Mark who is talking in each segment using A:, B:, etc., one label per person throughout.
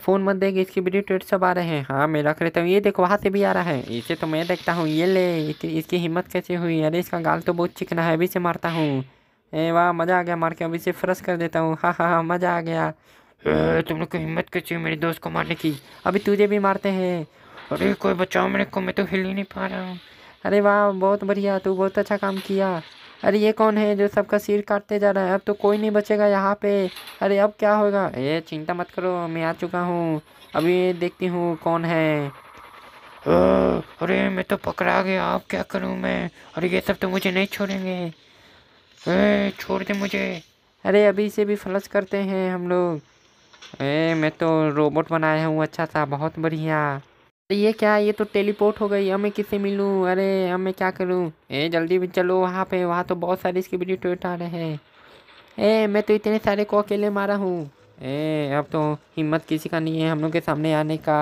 A: phone मत देख इसकी वीडियो ट्वीट सब आ रहे हैं हाँ मैं रख लेता हूँ ये देखो वहाँ से भी आ रहा है इसे तो मैं देखता हूँ ये ले इसकी हिम्मत कैसे हुई अरे इसका गाल तो बहुत चिकना है अभी से मारता हूँ ए वाह मज़ा आ गया मार के अभी से फ्रश कर देता हूँ हाँ हाँ हाँ मज़ा आ गया तुम लोग को हिम्मत कैसे हुई मेरे दोस्त को मारने की अभी तुझे भी मारते हैं अरे कोई बचाओ मेरे को मैं तो हिल ही नहीं पा रहा हूँ अरे वाह बहुत बढ़िया तू बहुत अच्छा काम किया अरे ये कौन है जो सबका सिर काटते जा रहा है अब तो कोई नहीं बचेगा यहाँ पे अरे अब क्या होगा ये चिंता मत करो मैं आ चुका हूँ अभी देखती हूँ कौन है ओ, अरे मैं तो पकड़ा गया अब क्या करूँ मैं अरे ये सब तो मुझे नहीं छोड़ेंगे अरे छोड़ दे मुझे अरे अभी इसे भी फलस करते हैं हम लोग अरे मैं तो रोबोट बनाया हूँ अच्छा सा बहुत बढ़िया तो ये क्या ये तो टेलीपोर्ट हो गई हमें किससे मिलूँ अरे हमें क्या करूँ ए जल्दी भी चलो वहाँ पे वहाँ तो बहुत सारे इसके वीडियो ट्वेट आ रहे हैं ए मैं तो इतने सारे को अकेले मारा हूँ ए अब तो हिम्मत किसी का नहीं है हम लोग के सामने आने का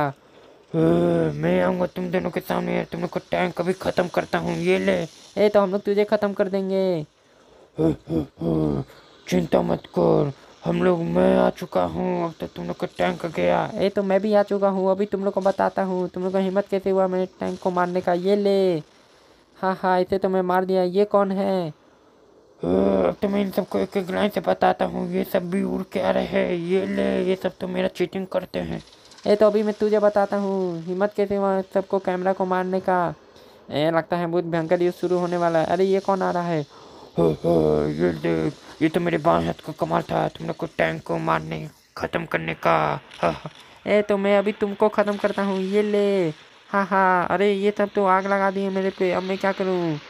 A: मैं आऊँगा तुम दोनों के सामने तुम लोग को टाइम कभी ख़त्म करता हूँ ये ले ए तो हम लोग तुझे ख़त्म कर देंगे चिंता मत कर हम लोग मैं आ चुका हूँ अब तो तुम लोग का टैंक गया ए तो मैं भी आ चुका हूँ अभी तुम लोग को बताता हूँ तुम लोग का हिम्मत कैसे हुआ मेरे टैंक को मारने का ये ले हाँ हाँ इसे तो मैं मार दिया ये कौन है अब तो मैं इन सबको एक एक लाइन से बताता हूँ ये सब भी उड़ के आ रहे हैं ये ले ये सब तो मेरा चीटिंग करते हैं ए तो अभी मैं तुझे बताता हूँ हिम्मत कैसे हुआ सबको कैमरा को मारने का ए लगता है बहुत भयंकर युद्ध शुरू होने वाला है अरे ये कौन आ रहा है ये, ये तो मेरे बाएं हाथ का कमाल था तुम लोग को टैंक को मारने ख़त्म करने का ए तो मैं अभी तुमको ख़त्म करता हूँ ये ले हाँ हाँ अरे ये तब तो आग लगा दी है मेरे पे अब मैं क्या करूँ